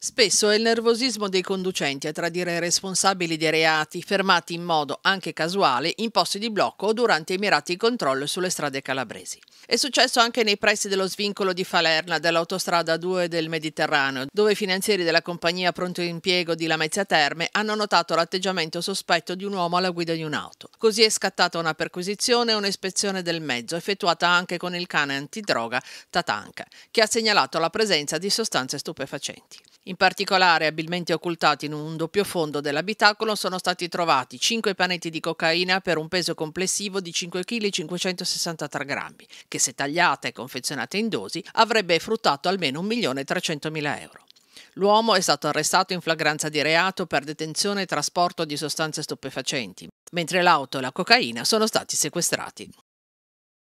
Spesso è il nervosismo dei conducenti a tradire i responsabili dei reati, fermati in modo anche casuale in posti di blocco o durante i mirati controlli sulle strade calabresi. È successo anche nei pressi dello svincolo di Falerna dell'autostrada 2 del Mediterraneo, dove i finanzieri della compagnia Pronto Impiego di Lamezia Terme hanno notato l'atteggiamento sospetto di un uomo alla guida di un'auto. Così è scattata una perquisizione e un'ispezione del mezzo, effettuata anche con il cane antidroga Tatanka, che ha segnalato la presenza di sostanze stupefacenti. In particolare, abilmente occultati in un doppio fondo dell'abitacolo, sono stati trovati 5 panetti di cocaina per un peso complessivo di 5,563 kg, che se tagliata e confezionata in dosi avrebbe fruttato almeno 1.300.000 euro. L'uomo è stato arrestato in flagranza di reato per detenzione e trasporto di sostanze stupefacenti, mentre l'auto e la cocaina sono stati sequestrati.